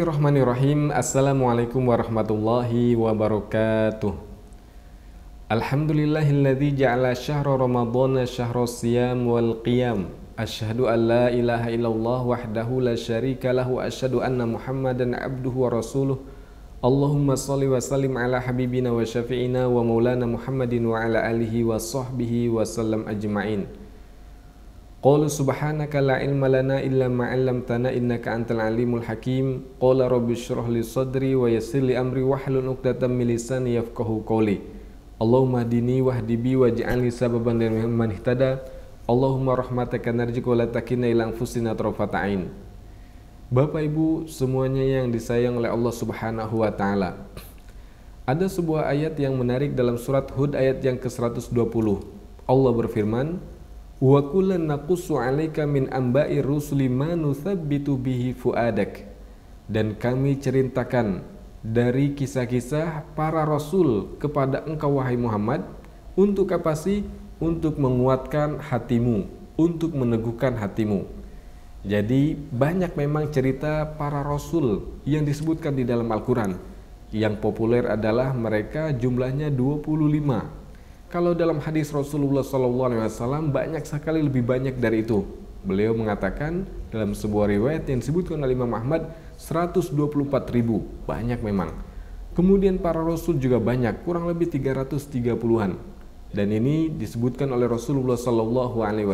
Bismillahirrahmanirrahim Assalamualaikum warahmatullahi wabarakatuh Alhamdulillahilladzi ja'ala syahra ramadhana syahra siyam wal qiyam Ashadu an la ilaha illallah wahdahu la syarika lahu Ashadu anna muhammadan abduhu wa rasuluh Allahumma salli wa sallim ala habibina wa syafi'ina wa maulana muhammadin wa ala alihi wa sahbihi wa sallam ajma'in Qala subhanaka la ilma lana illa ma 'allamtana innaka antal alimul hakim. Qala rabbi shrah li sadri wa yassir li amri wahlul 'uqdatam min lisani yafqahu qawli. Allahumma dini wahdi bi waj'alni sababan man ihtada. Allahumma rahmataka narjiku la takina ila anfusina tarfata ain. Bapak Ibu semuanya yang disayang oleh Allah Subhanahu wa taala. Ada sebuah ayat yang menarik dalam surat Hud ayat yang ke-120. Allah berfirman, Wa kullan naqussu 'alaika min amba'i rusuli ma nuthabbitu bihi fuadak. Dan kami ceritakan dari kisah-kisah para rasul kepada engkau wahai Muhammad untuk apa sih? Untuk menguatkan hatimu, untuk meneguhkan hatimu. Jadi banyak memang cerita para rasul yang disebutkan di dalam Al-Qur'an. Yang populer adalah mereka jumlahnya 25 kalau dalam hadis Rasulullah SAW banyak sekali lebih banyak dari itu. Beliau mengatakan dalam sebuah riwayat yang disebutkan oleh Imam Ahmad 124 ribu, banyak memang. Kemudian para rasul juga banyak, kurang lebih 330-an. Dan ini disebutkan oleh Rasulullah SAW.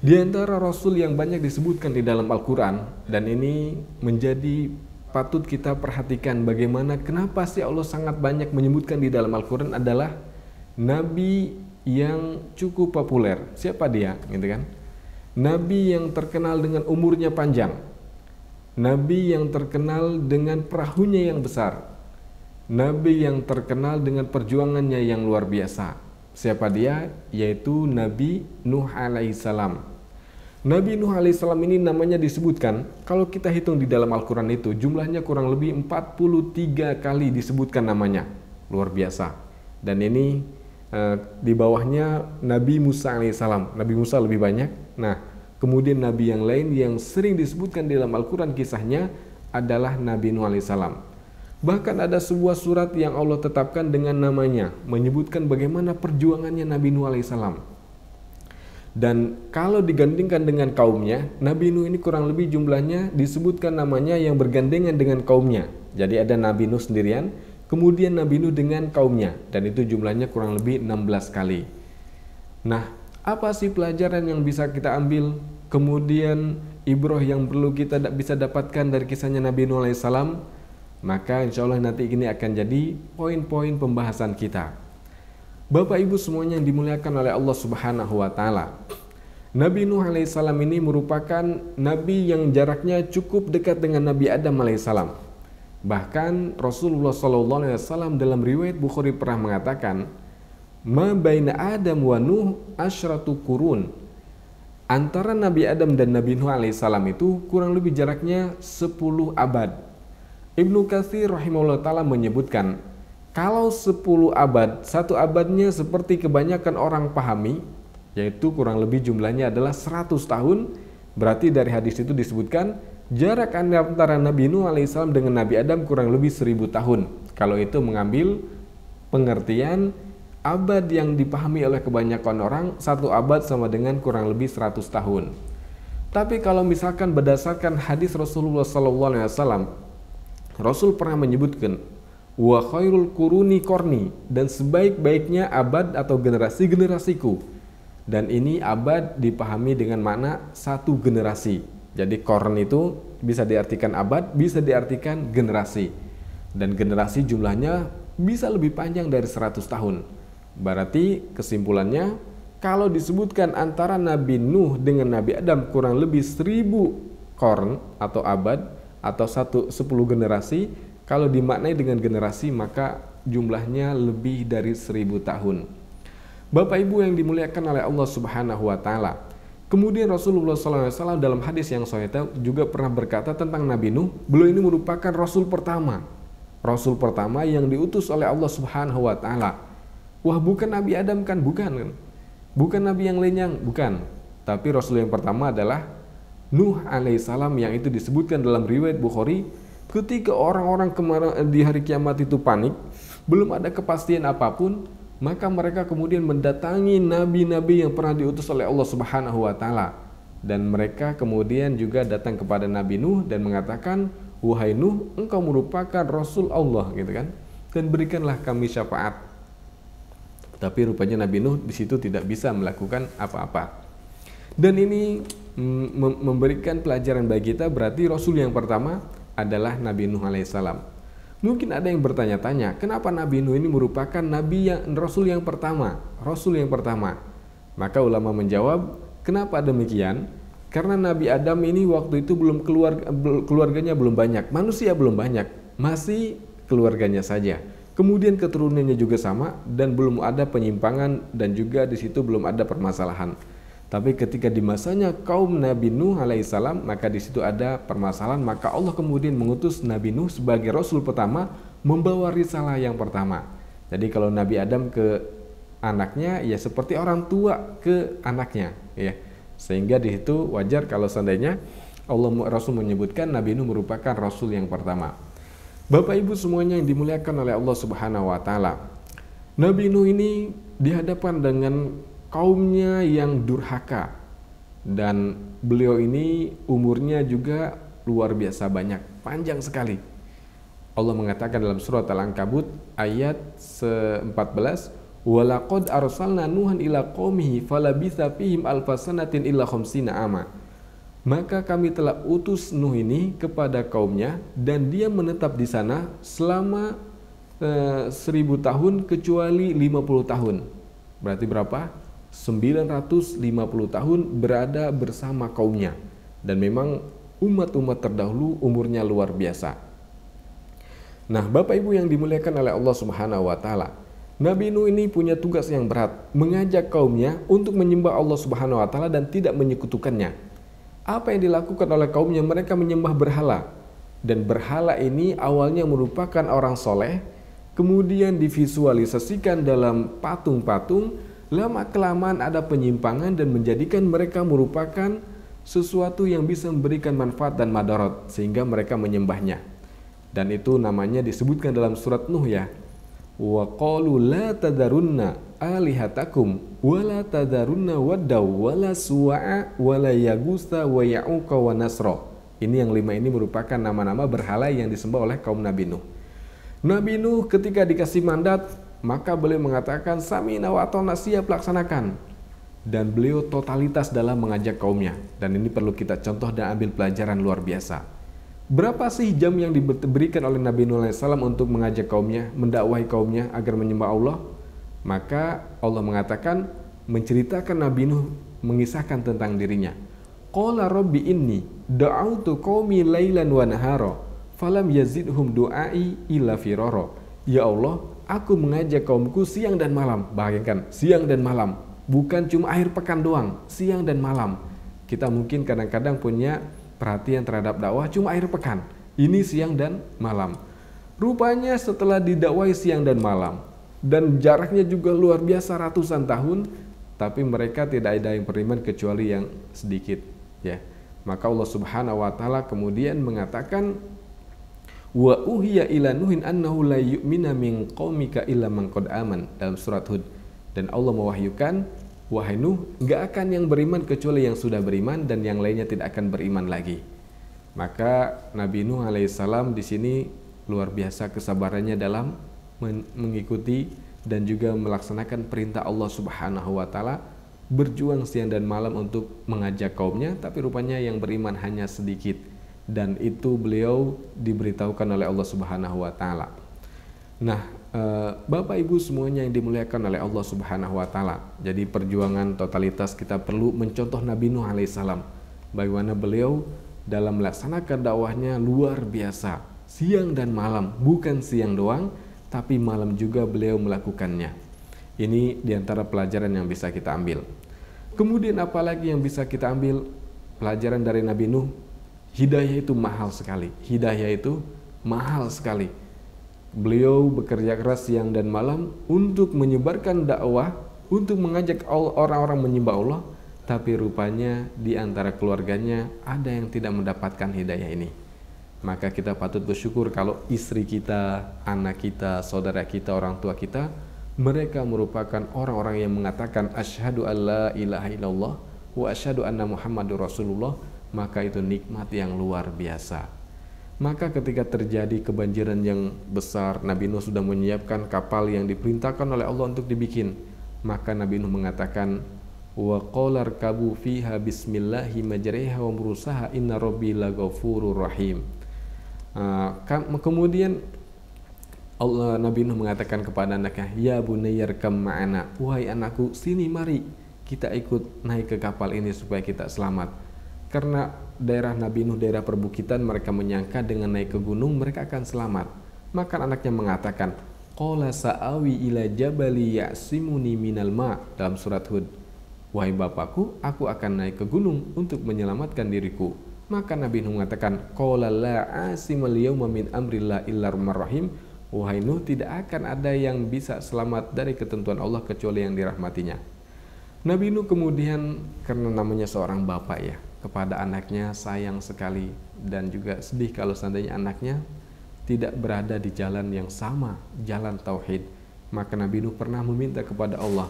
Di antara rasul yang banyak disebutkan di dalam Al-Quran dan ini menjadi patut kita perhatikan bagaimana kenapa sih Allah sangat banyak menyebutkan di dalam Al-Quran adalah nabi yang cukup populer. Siapa dia? Gitu kan? Nabi yang terkenal dengan umurnya panjang. Nabi yang terkenal dengan perahunya yang besar. Nabi yang terkenal dengan perjuangannya yang luar biasa. Siapa dia? Yaitu Nabi Nuh alaihissalam. Nabi Nuh alaihissalam ini namanya disebutkan, kalau kita hitung di dalam Al-Quran itu, jumlahnya kurang lebih 43 kali disebutkan namanya. Luar biasa. Dan ini Eh, di bawahnya Nabi Musa alaihissalam. Nabi Musa lebih banyak. Nah, kemudian Nabi yang lain yang sering disebutkan dalam Al-Quran kisahnya adalah Nabi Nuh alaihissalam. Bahkan ada sebuah surat yang Allah tetapkan dengan namanya, menyebutkan bagaimana perjuangannya Nabi Nuh alaihissalam. Dan kalau digandingkan dengan kaumnya, Nabi Nuh ini kurang lebih jumlahnya disebutkan namanya yang bergandengan dengan kaumnya. Jadi ada Nabi Nuh sendirian, Kemudian Nabi Nuh dengan kaumnya dan itu jumlahnya kurang lebih 16 kali. Nah, apa sih pelajaran yang bisa kita ambil? Kemudian ibroh yang perlu kita bisa dapatkan dari kisahnya Nabi Nuh alaihissalam? Maka insya Allah nanti ini akan jadi poin-poin pembahasan kita. Bapak Ibu semuanya yang dimuliakan oleh Allah Subhanahu wa taala. Nabi Nuh alaihissalam ini merupakan nabi yang jaraknya cukup dekat dengan Nabi Adam alaihissalam. Bahkan Rasulullah SAW dalam riwayat Bukhari pernah mengatakan, Ma baina Adam wa Nuh ashratu kurun. Antara Nabi Adam dan Nabi Nuh alaihissalam itu kurang lebih jaraknya 10 abad. Ibnu Katsir rahimahullah taala menyebutkan, kalau 10 abad, satu abadnya seperti kebanyakan orang pahami, yaitu kurang lebih jumlahnya adalah 100 tahun, berarti dari hadis itu disebutkan Jarak antara Nabi Nuh alaihissalam dengan Nabi Adam kurang lebih seribu tahun. Kalau itu mengambil pengertian abad yang dipahami oleh kebanyakan orang, satu abad sama dengan kurang lebih seratus tahun. Tapi kalau misalkan berdasarkan hadis Rasulullah SAW, Rasul pernah menyebutkan, wa khairul kuruni korni, dan sebaik-baiknya abad atau generasi generasiku. Dan ini abad dipahami dengan makna satu generasi. Jadi korn itu bisa diartikan abad, bisa diartikan generasi. Dan generasi jumlahnya bisa lebih panjang dari 100 tahun. Berarti kesimpulannya, kalau disebutkan antara Nabi Nuh dengan Nabi Adam kurang lebih 1000 korn atau abad atau satu sepuluh generasi, kalau dimaknai dengan generasi maka jumlahnya lebih dari 1000 tahun. Bapak Ibu yang dimuliakan oleh Allah Subhanahu wa taala, Kemudian Rasulullah SAW dalam hadis yang saya tahu juga pernah berkata tentang Nabi Nuh, beliau ini merupakan Rasul pertama. Rasul pertama yang diutus oleh Allah Subhanahu wa taala. Wah, bukan Nabi Adam kan? Bukan kan? Bukan Nabi yang lenyang, bukan. Tapi Rasul yang pertama adalah Nuh alaihissalam yang itu disebutkan dalam riwayat Bukhari ketika orang-orang di hari kiamat itu panik, belum ada kepastian apapun, maka mereka kemudian mendatangi nabi-nabi yang pernah diutus oleh Allah Subhanahu wa taala dan mereka kemudian juga datang kepada Nabi Nuh dan mengatakan wahai Nuh engkau merupakan rasul Allah gitu kan dan berikanlah kami syafaat tapi rupanya Nabi Nuh di situ tidak bisa melakukan apa-apa dan ini mm, memberikan pelajaran bagi kita berarti rasul yang pertama adalah Nabi Nuh alaihissalam Mungkin ada yang bertanya-tanya, kenapa Nabi Nuh ini merupakan nabi yang rasul yang pertama, rasul yang pertama? Maka ulama menjawab, kenapa demikian? Karena Nabi Adam ini waktu itu belum keluarga, keluarganya belum banyak, manusia belum banyak, masih keluarganya saja. Kemudian keturunannya juga sama dan belum ada penyimpangan dan juga di situ belum ada permasalahan. Tapi ketika di masanya kaum Nabi Nuh alaihissalam, maka di situ ada permasalahan, maka Allah kemudian mengutus Nabi Nuh sebagai rasul pertama membawa risalah yang pertama. Jadi kalau Nabi Adam ke anaknya ya seperti orang tua ke anaknya, ya. Sehingga di situ wajar kalau seandainya Allah Rasul menyebutkan Nabi Nuh merupakan rasul yang pertama. Bapak Ibu semuanya yang dimuliakan oleh Allah Subhanahu wa taala. Nabi Nuh ini dihadapkan dengan kaumnya yang durhaka dan beliau ini umurnya juga luar biasa banyak, panjang sekali. Allah mengatakan dalam surat Al-Ankabut ayat 14 Walaqad arsalna Nuhan ila qaumihi falabitha fihim alfasanatin illa khamsina ama. Maka kami telah utus Nuh ini kepada kaumnya dan dia menetap di sana selama eh, seribu tahun kecuali 50 tahun. Berarti berapa? 950 tahun berada bersama kaumnya dan memang umat-umat terdahulu umurnya luar biasa. Nah, Bapak Ibu yang dimuliakan oleh Allah Subhanahu wa taala, Nabi Nuh ini punya tugas yang berat, mengajak kaumnya untuk menyembah Allah Subhanahu wa taala dan tidak menyekutukannya. Apa yang dilakukan oleh kaumnya? Mereka menyembah berhala. Dan berhala ini awalnya merupakan orang soleh, kemudian divisualisasikan dalam patung-patung, lama kelamaan ada penyimpangan dan menjadikan mereka merupakan sesuatu yang bisa memberikan manfaat dan madarat sehingga mereka menyembahnya. Dan itu namanya disebutkan dalam surat Nuh ya. Wa qalu la tadarunna alihatakum wa la tadarunna wadda wa la su'a wa la yagusa wa ya'uka wa nasra. Ini yang lima ini merupakan nama-nama berhala yang disembah oleh kaum Nabi Nuh. Nabi Nuh ketika dikasih mandat maka beliau mengatakan sami wa siap laksanakan dan beliau totalitas dalam mengajak kaumnya dan ini perlu kita contoh dan ambil pelajaran luar biasa berapa sih jam yang diberikan oleh Nabi Nuh SAW untuk mengajak kaumnya mendakwahi kaumnya agar menyembah Allah maka Allah mengatakan menceritakan Nabi Nuh mengisahkan tentang dirinya Qala rabbi inni da'autu qaumi lailan wa nahara falam yazidhum du'ai illa firara. Ya Allah, Aku mengajak kaumku siang dan malam. Bayangkan, siang dan malam. Bukan cuma akhir pekan doang, siang dan malam. Kita mungkin kadang-kadang punya perhatian terhadap dakwah cuma akhir pekan. Ini siang dan malam. Rupanya setelah didakwai siang dan malam, dan jaraknya juga luar biasa ratusan tahun, tapi mereka tidak ada yang beriman kecuali yang sedikit. Ya, maka Allah Subhanahu wa taala kemudian mengatakan wa uhiya ila nuhin annahu la yu'mina min qaumika illa man qad aman dalam surat Hud dan Allah mewahyukan wahai Nuh enggak akan yang beriman kecuali yang sudah beriman dan yang lainnya tidak akan beriman lagi maka Nabi Nuh alaihissalam di sini luar biasa kesabarannya dalam mengikuti dan juga melaksanakan perintah Allah Subhanahu wa taala berjuang siang dan malam untuk mengajak kaumnya tapi rupanya yang beriman hanya sedikit dan itu beliau diberitahukan oleh Allah Subhanahu wa taala. Nah, eh, Bapak Ibu semuanya yang dimuliakan oleh Allah Subhanahu wa taala. Jadi perjuangan totalitas kita perlu mencontoh Nabi Nuh alaihissalam bagaimana beliau dalam melaksanakan dakwahnya luar biasa, siang dan malam, bukan siang doang, tapi malam juga beliau melakukannya. Ini diantara pelajaran yang bisa kita ambil. Kemudian apalagi yang bisa kita ambil pelajaran dari Nabi Nuh Hidayah itu mahal sekali. Hidayah itu mahal sekali. Beliau bekerja keras siang dan malam untuk menyebarkan dakwah, untuk mengajak orang-orang menyembah Allah, tapi rupanya di antara keluarganya ada yang tidak mendapatkan hidayah ini. Maka kita patut bersyukur kalau istri kita, anak kita, saudara kita, orang tua kita, mereka merupakan orang-orang yang mengatakan asyhadu alla ilaha illallah wa asyhadu anna muhammadur rasulullah maka itu nikmat yang luar biasa. Maka ketika terjadi kebanjiran yang besar, Nabi Nuh sudah menyiapkan kapal yang diperintahkan oleh Allah untuk dibikin. Maka Nabi Nuh mengatakan, "Wa qolar kabu fiha bismillahi majreha wa murusaha inna rabbi laghafurur rahim." Ah, kemudian Allah Nabi Nuh mengatakan kepada anaknya, "Ya bunayyar kam ma'ana." Wahai anakku, sini mari kita ikut naik ke kapal ini supaya kita selamat karena daerah Nabi Nuh daerah perbukitan mereka menyangka dengan naik ke gunung mereka akan selamat. Maka anaknya mengatakan, Qala sa'awi ila jabali ya'simuni minal ma' dalam surat Hud. Wahai bapakku, aku akan naik ke gunung untuk menyelamatkan diriku. Maka Nabi Nuh mengatakan, Qala la asimal yawma min amrillah illar rahim Wahai Nuh, tidak akan ada yang bisa selamat dari ketentuan Allah kecuali yang dirahmatinya. Nabi Nuh kemudian, karena namanya seorang bapak ya, kepada anaknya sayang sekali dan juga sedih kalau seandainya anaknya tidak berada di jalan yang sama, jalan tauhid. Maka Nabi Nuh pernah meminta kepada Allah,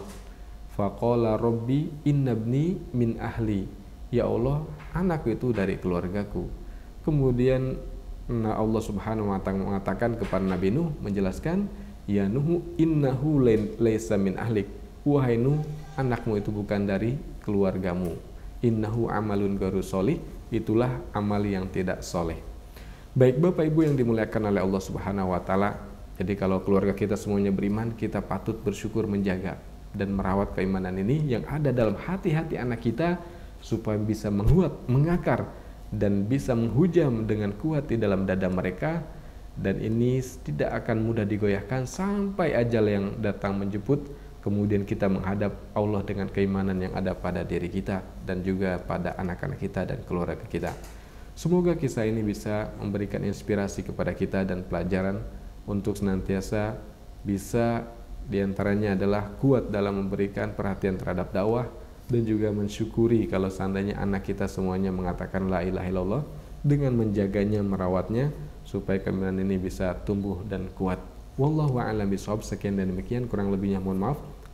faqala rabbi innabni min ahli. Ya Allah, anakku itu dari keluargaku. Kemudian nah Allah Subhanahu wa taala mengatakan kepada Nabi Nuh menjelaskan, ya Nuh innahu laisa min ahlik. Wahai Nuh, anakmu itu bukan dari keluargamu innahu amalun garu solih itulah amal yang tidak soleh baik bapak ibu yang dimuliakan oleh Allah subhanahu wa ta'ala jadi kalau keluarga kita semuanya beriman kita patut bersyukur menjaga dan merawat keimanan ini yang ada dalam hati-hati anak kita supaya bisa menguat, mengakar dan bisa menghujam dengan kuat di dalam dada mereka dan ini tidak akan mudah digoyahkan sampai ajal yang datang menjemput kemudian kita menghadap Allah dengan keimanan yang ada pada diri kita dan juga pada anak-anak kita dan keluarga kita. Semoga kisah ini bisa memberikan inspirasi kepada kita dan pelajaran untuk senantiasa bisa diantaranya adalah kuat dalam memberikan perhatian terhadap dakwah dan juga mensyukuri kalau seandainya anak kita semuanya mengatakan la ilaha illallah dengan menjaganya, merawatnya supaya keimanan ini bisa tumbuh dan kuat. Wallahu a'lam bishawab. Sekian dan demikian kurang lebihnya mohon maaf.